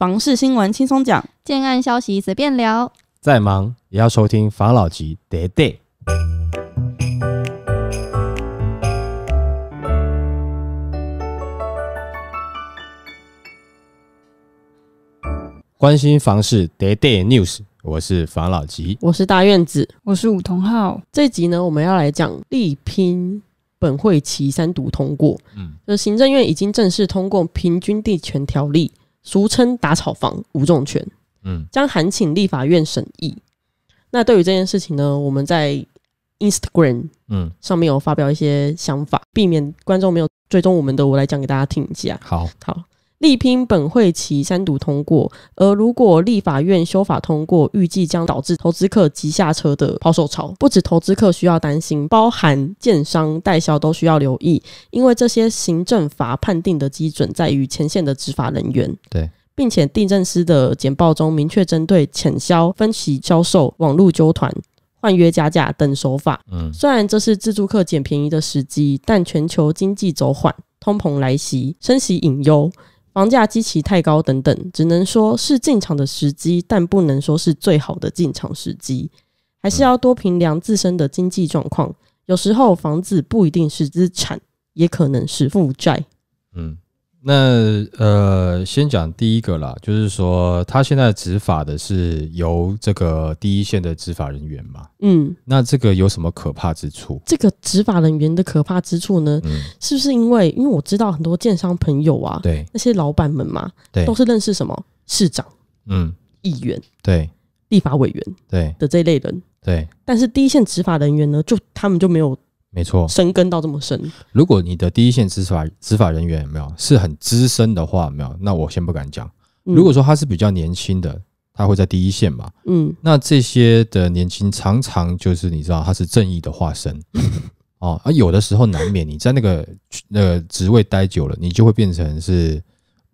房事新闻轻松讲，建案消息随便聊。再忙也要收听法老吉的 day。关心房事 Day day news，我是房老吉，我是大院子，我是伍同浩。这集呢，我们要来讲力拼本会期三读通过。嗯，呃，行政院已经正式通过平均地权条例。俗称“打草房无重拳”，嗯，将函请立法院审议。那对于这件事情呢，我们在 Instagram，嗯，上面有发表一些想法，避免观众没有追踪我们的，我来讲给大家听一下。好，好。力拼本会期三读通过，而如果立法院修法通过，预计将导致投资客急下车的抛售潮。不止投资客需要担心，包含建商代销都需要留意，因为这些行政法判定的基准在于前线的执法人员。对，并且定正师的简报中明确针对潜销、分期销售、网络纠团、换约加价等手法。嗯，虽然这是自助客捡便宜的时机，但全球经济走缓、通膨来袭、升息隐忧。房价积奇太高，等等，只能说是进场的时机，但不能说是最好的进场时机。还是要多衡量自身的经济状况。有时候房子不一定是资产，也可能是负债。嗯。那呃，先讲第一个啦，就是说他现在执法的是由这个第一线的执法人员嘛，嗯，那这个有什么可怕之处？这个执法人员的可怕之处呢，是不是因为因为我知道很多建商朋友啊，对那些老板们嘛，对，都是认识什么市长、嗯，议员、对，立法委员、对的这一类人，对，但是第一线执法人员呢，就他们就没有。没错，深根到这么深。如果你的第一线执法执法人员没有是很资深的话，没有，那我先不敢讲。如果说他是比较年轻的，他会在第一线嘛，嗯，那这些的年轻常常就是你知道他是正义的化身 哦，而有的时候难免你在那个那个职位待久了，你就会变成是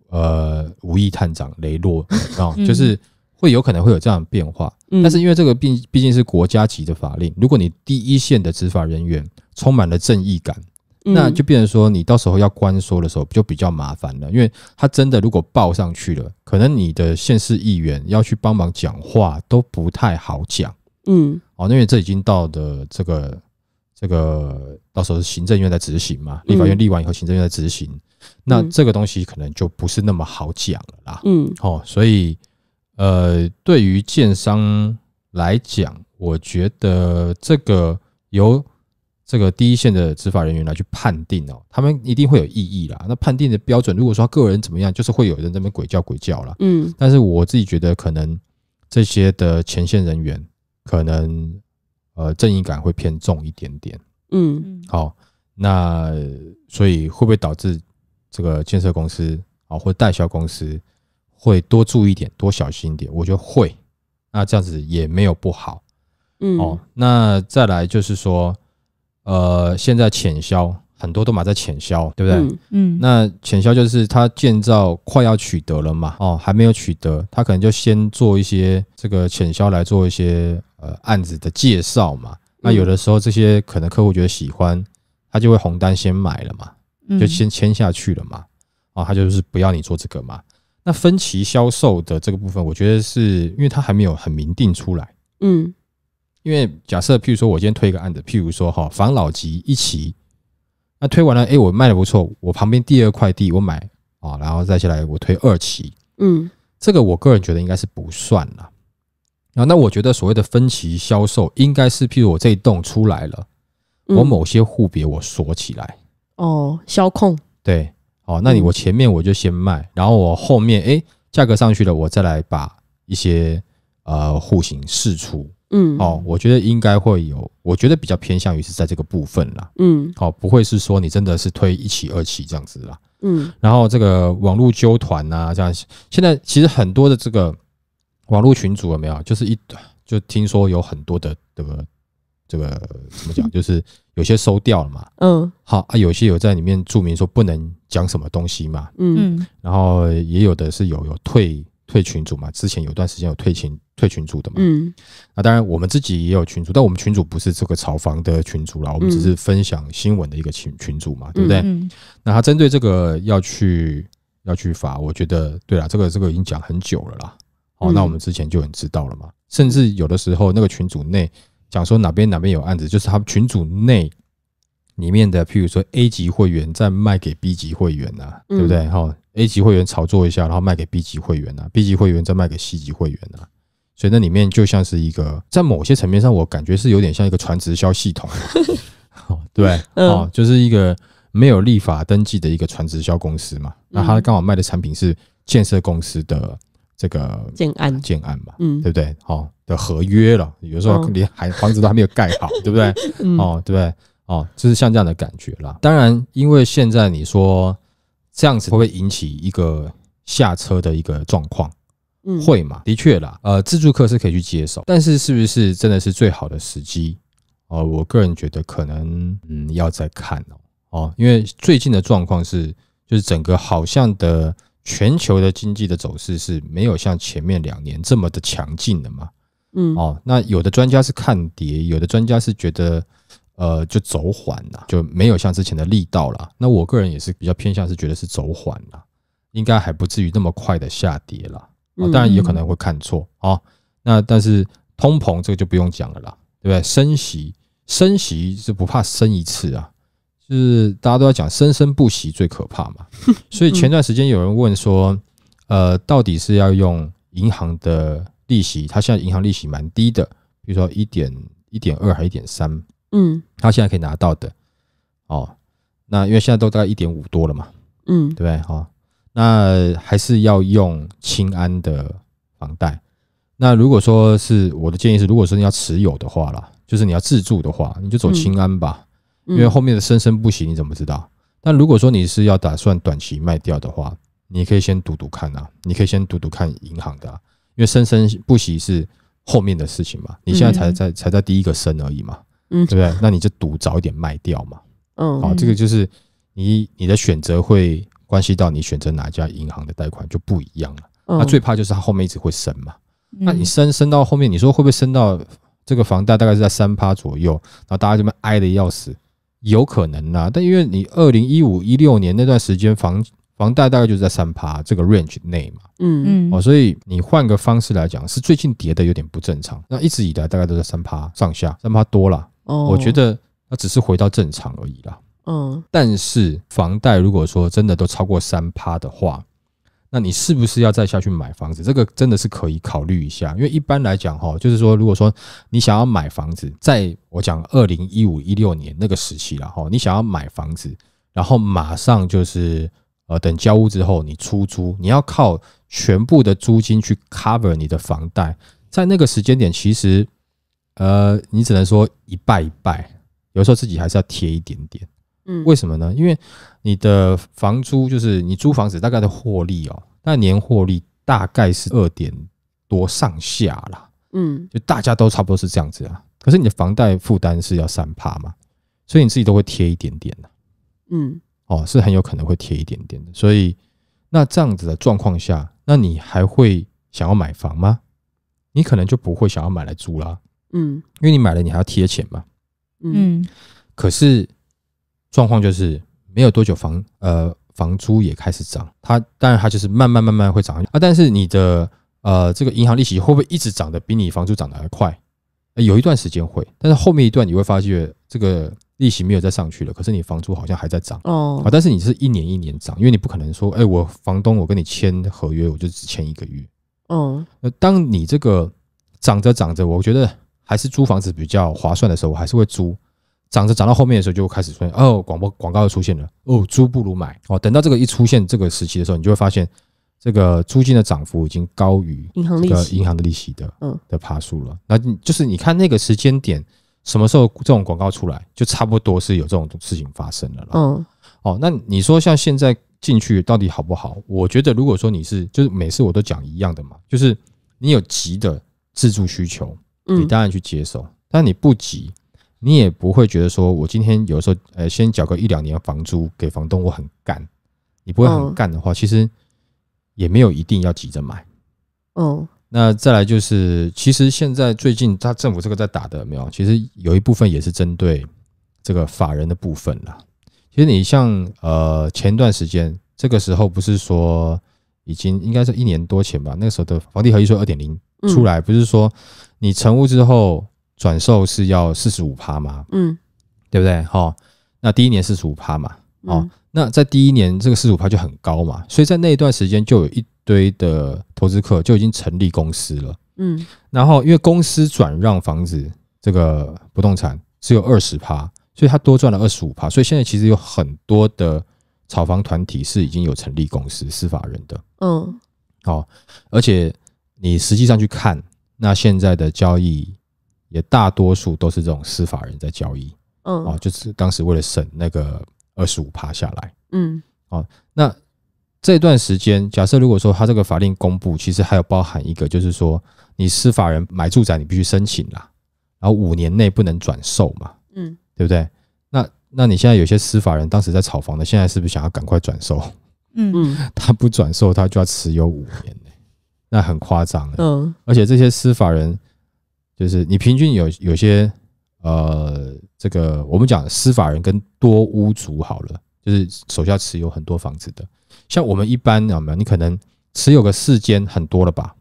呃无意探长雷洛啊，就是会有可能会有这样的变化。但是因为这个毕毕竟是国家级的法令，如果你第一线的执法人员，充满了正义感，那就变成说，你到时候要关说的时候就比较麻烦了，因为他真的如果报上去了，可能你的县市议员要去帮忙讲话都不太好讲，嗯，哦，因为这已经到的这个这个到时候是行政院在执行嘛，立法院立完以后，行政院在执行，那这个东西可能就不是那么好讲了啦，嗯，哦，所以呃，对于建商来讲，我觉得这个由这个第一线的执法人员来去判定哦，他们一定会有异议啦。那判定的标准，如果说个人怎么样，就是会有人那边鬼叫鬼叫啦。嗯，但是我自己觉得，可能这些的前线人员，可能呃正义感会偏重一点点。嗯，好，那所以会不会导致这个建设公司啊，或代销公司会多注意一点，多小心一点？我觉得会。那这样子也没有不好。嗯，哦，那再来就是说。呃，现在浅销很多都买在浅销，对不对？嗯，那浅销就是他建造快要取得了嘛，哦，还没有取得，他可能就先做一些这个浅销来做一些呃案子的介绍嘛。那有的时候这些可能客户觉得喜欢，他就会红单先买了嘛，就先签下去了嘛。啊，他就是不要你做这个嘛。那分期销售的这个部分，我觉得是因为他还没有很明定出来，嗯。因为假设，譬如说，我今天推一个案子，譬如说，哈，房老吉一期，那推完了，哎，我卖的不错，我旁边第二块地我买啊，然后再下来我推二期，嗯，这个我个人觉得应该是不算了。啊，那我觉得所谓的分期销售，应该是譬如我这栋出来了，我某些户别我锁起来，哦，销控，对，哦，那你我前面我就先卖，然后我后面，哎，价格上去了，我再来把一些呃户型试出。嗯，哦，我觉得应该会有，我觉得比较偏向于是在这个部分啦。嗯，哦，不会是说你真的是推一期二期这样子啦。嗯，然后这个网络纠团呐，这样，现在其实很多的这个网络群组有没有，就是一就听说有很多的这个这个怎么讲，就是有些收掉了嘛。嗯，好啊，有些有在里面注明说不能讲什么东西嘛。嗯，然后也有的是有有退。退群主嘛，之前有段时间有退群退群主的嘛。嗯，那当然我们自己也有群主，但我们群主不是这个炒房的群主啦，我们只是分享新闻的一个群群主嘛，对不对？那他针对这个要去要去发，我觉得对啦，这个这个已经讲很久了啦。好，那我们之前就很知道了嘛。甚至有的时候那个群主内讲说哪边哪边有案子，就是他们群主内里面的，譬如说 A 级会员在卖给 B 级会员呐，对不对？哈。A 级会员炒作一下，然后卖给 B 级会员啊，B 级会员再卖给 C 级会员啊，所以那里面就像是一个，在某些层面上，我感觉是有点像一个传直销系统，对，哦，就是一个没有立法登记的一个传直销公司嘛。那他刚好卖的产品是建设公司的这个建安建安嘛，嗯，对不对？哦，的合约了，有时候连还房子都还没有盖好，对不对？哦，对不对，哦，就是像这样的感觉啦。当然，因为现在你说。这样子会不会引起一个下车的一个状况？嗯，会嘛？的确啦，呃，自助客是可以去接受，但是是不是真的是最好的时机？呃，我个人觉得可能嗯，要再看哦哦，因为最近的状况是，就是整个好像的全球的经济的走势是没有像前面两年这么的强劲的嘛，嗯哦，那有的专家是看跌，有的专家是觉得。呃，就走缓了，就没有像之前的力道了。那我个人也是比较偏向，是觉得是走缓了，应该还不至于那么快的下跌了。当然有可能会看错啊。那但是通膨这个就不用讲了啦，对不对？升息升息是不怕升一次啊，就是大家都要讲生生不息最可怕嘛。所以前段时间有人问说，呃，到底是要用银行的利息？它现在银行利息蛮低的，比如说一点一点二还一点三。嗯，他现在可以拿到的哦。那因为现在都大概一点五多了嘛，嗯，对不对哈？那还是要用清安的房贷。那如果说是我的建议是，如果说你要持有的话啦，就是你要自住的话，你就走清安吧，因为后面的生生不息你怎么知道？但如果说你是要打算短期卖掉的话，你可以先赌赌看啊，你可以先赌赌看银行的，因为生生不息是后面的事情嘛，你现在才在才在第一个生而已嘛。嗯，对不对？那你就赌早一点卖掉嘛。嗯，好，这个就是你你的选择会关系到你选择哪一家银行的贷款就不一样了。嗯，那最怕就是它后面一直会升嘛。嗯，那你升升到后面，你说会不会升到这个房贷大概是在三趴左右？然后大家这边挨的要死，有可能啊。但因为你二零一五一六年那段时间房房贷大概就是在三趴这个 range 内嘛。嗯嗯。哦，所以你换个方式来讲，是最近跌的有点不正常。那一直以来大概都在三趴上下，三趴多了。我觉得那只是回到正常而已啦。嗯，但是房贷如果说真的都超过三趴的话，那你是不是要再下去买房子？这个真的是可以考虑一下。因为一般来讲哈，就是说，如果说你想要买房子，在我讲二零一五一六年那个时期了哈，你想要买房子，然后马上就是呃，等交屋之后你出租，你要靠全部的租金去 cover 你的房贷，在那个时间点其实。呃，你只能说一拜一拜，有时候自己还是要贴一点点。嗯，为什么呢？因为你的房租就是你租房子大概的获利哦，那年获利大概是二点多上下啦。嗯，就大家都差不多是这样子啊。可是你的房贷负担是要三趴嘛，所以你自己都会贴一点点的。嗯，哦，是很有可能会贴一点点的。所以那这样子的状况下，那你还会想要买房吗？你可能就不会想要买来住啦。嗯，因为你买了，你还要贴钱嘛。嗯，可是状况就是没有多久，房呃房租也开始涨。它当然它就是慢慢慢慢会涨啊。但是你的呃这个银行利息会不会一直涨的比你房租涨的还快？有一段时间会，但是后面一段你会发觉这个利息没有再上去了，可是你房租好像还在涨哦。啊，但是你是一年一年涨，因为你不可能说哎我房东我跟你签合约我就只签一个月。嗯，那当你这个涨着涨着，我觉得。还是租房子比较划算的时候，我还是会租。涨着涨到后面的时候，就开始出现哦，广播广告又出现了哦，租不如买哦。等到这个一出现这个时期的时候，你就会发现这个租金的涨幅已经高于银行利息、银行的利息的嗯的爬速了。那就是你看那个时间点什么时候这种广告出来，就差不多是有这种事情发生了了。嗯，哦，那你说像现在进去到底好不好？我觉得如果说你是就是每次我都讲一样的嘛，就是你有急的自住需求。你当然去接受，但你不急，你也不会觉得说，我今天有的时候，呃，先缴个一两年房租给房东，我很干。你不会很干的话，其实也没有一定要急着买。哦，那再来就是，其实现在最近他政府这个在打的没有？其实有一部分也是针对这个法人的部分啦。其实你像呃，前段时间这个时候不是说已经应该是一年多前吧？那个时候的房地一税收二点零。出来不是说你成屋之后转售是要四十五趴吗？嗯，对不对？哈，那第一年四十五趴嘛，哦，那在第一年这个四十五趴就很高嘛，所以在那一段时间就有一堆的投资客就已经成立公司了。嗯，然后因为公司转让房子这个不动产只有二十趴，所以他多赚了二十五趴，所以现在其实有很多的炒房团体是已经有成立公司、司法人的。嗯，好，而且。你实际上去看，那现在的交易也大多数都是这种司法人在交易，嗯，啊，就是当时为了省那个二十五趴下来，嗯，哦，那这段时间假设如果说他这个法令公布，其实还有包含一个，就是说你司法人买住宅你必须申请啦，然后五年内不能转售嘛，嗯，对不对？那那你现在有些司法人当时在炒房的，现在是不是想要赶快转售？嗯嗯，他不转售，他就要持有五年呢。那很夸张了，嗯，而且这些司法人就是你平均有有些呃，这个我们讲司法人跟多屋主好了，就是手下持有很多房子的，像我们一般有没有？你可能持有个四间很多了吧？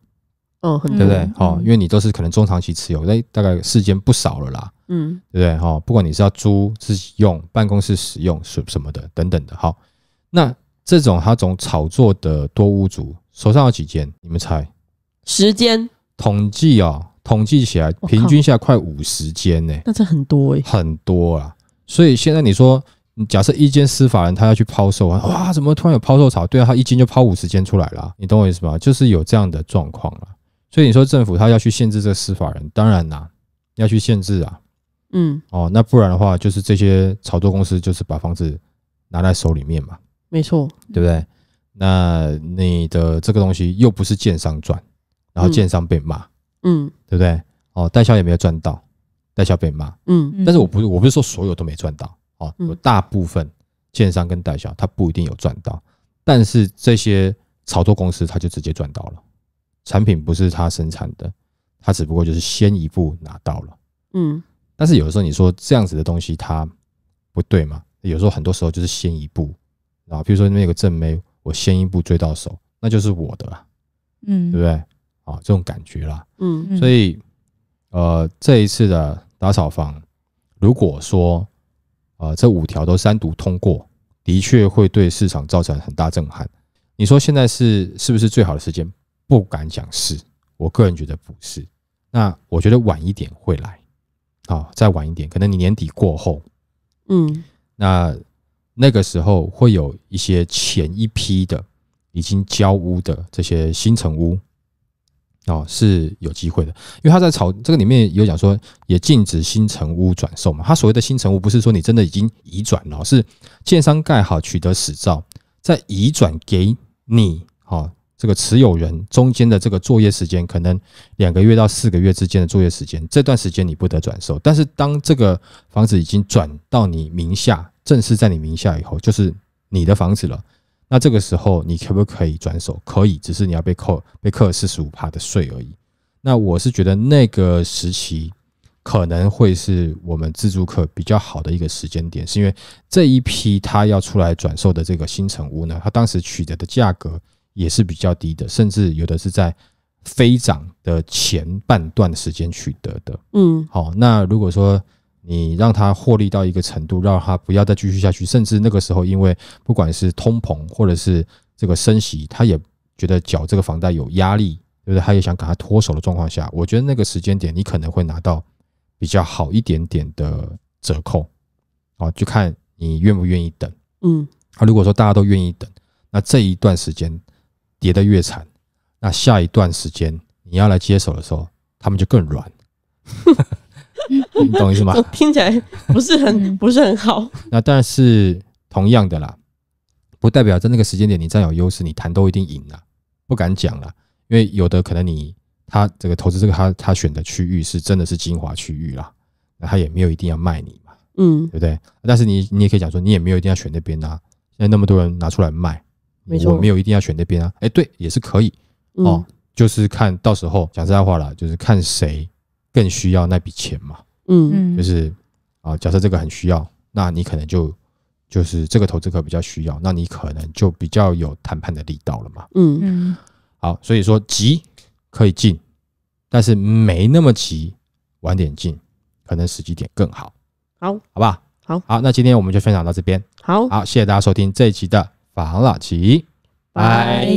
嗯，对不对？好，因为你都是可能中长期持有，那大概四间不少了啦，嗯，对不对？哈，不管你是要租自己用、办公室使用、什什么的等等的，好，那这种他总炒作的多屋主。手上有几间？你们猜？十间？统计哦，统计起来平均下来快五十间呢。那这很多哎，很多啊。所以现在你说，假设一间司法人他要去抛售啊，哇，怎么突然有抛售潮？对啊，他一间就抛五十间出来了。你懂我意思吗？就是有这样的状况了。所以你说政府他要去限制这个司法人，当然啦，要去限制啊。嗯，哦，那不然的话，就是这些炒作公司就是把房子拿在手里面嘛。没错，对不对？那你的这个东西又不是建商赚，然后建商被骂，嗯，对不对？哦，代销也没有赚到，代销被骂，嗯，但是我不是我不是说所有都没赚到哦，有大部分建商跟代销他不一定有赚到，但是这些炒作公司他就直接赚到了，产品不是他生产的，他只不过就是先一步拿到了，嗯，但是有的时候你说这样子的东西它不对嘛？有时候很多时候就是先一步，啊，比如说那个正妹。我先一步追到手，那就是我的了，嗯，对不对？啊，这种感觉啦，嗯，所以，呃，这一次的打扫房，如果说，呃这五条都三读通过，的确会对市场造成很大震撼。你说现在是是不是最好的时间？不敢讲是，我个人觉得不是。那我觉得晚一点会来，啊，再晚一点，可能你年底过后，嗯，那。那个时候会有一些前一批的已经交屋的这些新城屋，哦，是有机会的，因为他在炒这个里面有讲说，也禁止新城屋转售嘛。他所谓的新城屋，不是说你真的已经移转了，是建商盖好取得使照再移转给你，哦，这个持有人中间的这个作业时间，可能两个月到四个月之间的作业时间，这段时间你不得转售。但是当这个房子已经转到你名下，正式在你名下以后，就是你的房子了。那这个时候你可不可以转手？可以，只是你要被扣被扣四十五趴的税而已。那我是觉得那个时期可能会是我们自住客比较好的一个时间点，是因为这一批他要出来转售的这个新城屋呢，他当时取得的价格。也是比较低的，甚至有的是在飞涨的前半段时间取得的。嗯，好，那如果说你让他获利到一个程度，让他不要再继续下去，甚至那个时候，因为不管是通膨或者是这个升息，他也觉得缴这个房贷有压力，对不对？他也想赶快脱手的状况下，我觉得那个时间点，你可能会拿到比较好一点点的折扣。啊，就看你愿不愿意等。嗯，啊，如果说大家都愿意等，那这一段时间。跌的越惨，那下一段时间你要来接手的时候，他们就更软，你懂意思吗？听起来不是很不是很好。那但是同样的啦，不代表在那个时间点你占有优势，你谈都一定赢啦。不敢讲了，因为有的可能你他这个投资这个他他选的区域是真的是精华区域啦，那他也没有一定要卖你嘛，嗯，对不对？但是你你也可以讲说，你也没有一定要选那边啊，那那么多人拿出来卖。我没有一定要选那边啊，哎，对，也是可以哦。就是看到时候讲实在话了，就是看谁更需要那笔钱嘛。嗯嗯，就是啊，假设这个很需要，那你可能就就是这个投资客比较需要，那你可能就比较有谈判的力道了嘛。嗯嗯，好，所以说急可以进，但是没那么急，晚点进可能时机点更好。好，好吧，好好，那今天我们就分享到这边。好好，谢谢大家收听这一期的。烦了，起，拜。